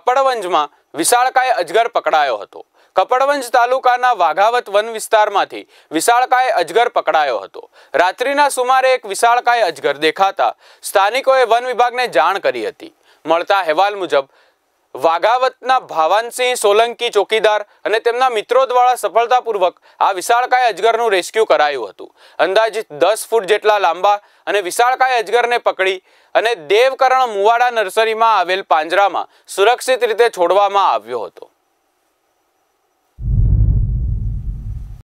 કપડવંજમાં વિશાળકાય અજગર પકડાયો હતો કપડવંજ તાલુકાના વાઘાવત વન વિસ્તારમાંથી વિશાળકાય અજગર પકડાયો હતો રાત્રિના સુમારે એક વિશાળકાય અજગર દેખાતા સ્થાનિકોએ વન વિભાગને જાણ કરી હતી મળતા અહેવાલ મુજબ વાઘાવતના ભાવાનસિંહ સોલંકી ચોકીદાર અને તેમના મિત્રો દ્વારા સફળતાપૂર્વક આ વિશાળકાય અજગરનું રેસ્ક્યુ કરાયું હતું અંદાજિત દસ ફૂટ જેટલા લાંબા અને વિશાળકાય અજગરને પકડી અને દેવકરણ મુવાડા નર્સરીમાં આવેલ પાંજરામાં સુરક્ષિત રીતે છોડવામાં આવ્યો હતો